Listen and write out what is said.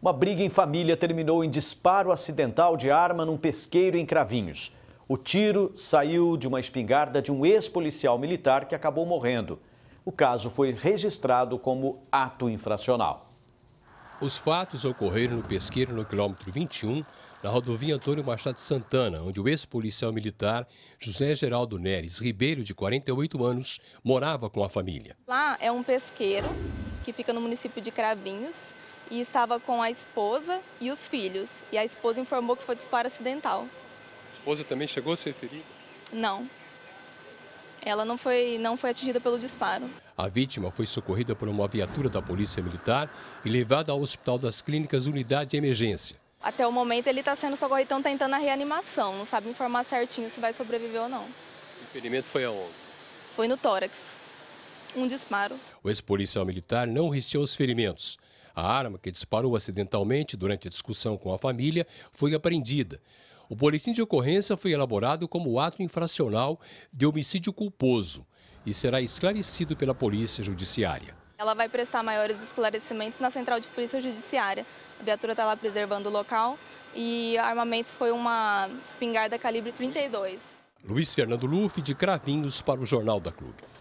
Uma briga em família terminou em disparo acidental de arma num pesqueiro em Cravinhos. O tiro saiu de uma espingarda de um ex-policial militar que acabou morrendo. O caso foi registrado como ato infracional. Os fatos ocorreram no pesqueiro no quilômetro 21, na rodovia Antônio Machado de Santana, onde o ex-policial militar José Geraldo Neres Ribeiro, de 48 anos, morava com a família. Lá é um pesqueiro que fica no município de Cravinhos, e estava com a esposa e os filhos. E a esposa informou que foi disparo acidental. A esposa também chegou a ser ferida? Não. Ela não foi, não foi atingida pelo disparo. A vítima foi socorrida por uma viatura da Polícia Militar e levada ao Hospital das Clínicas Unidade de Emergência. Até o momento ele está sendo socorrido, então tentando a reanimação. Não sabe informar certinho se vai sobreviver ou não. O ferimento foi aonde? Foi no tórax um disparo. O ex-policial militar não resistiu aos ferimentos. A arma que disparou acidentalmente durante a discussão com a família foi apreendida. O boletim de ocorrência foi elaborado como ato infracional de homicídio culposo e será esclarecido pela Polícia Judiciária. Ela vai prestar maiores esclarecimentos na Central de Polícia Judiciária. A viatura está lá preservando o local e o armamento foi uma espingarda calibre 32. Luiz Fernando Luffy, de Cravinhos, para o Jornal da Clube.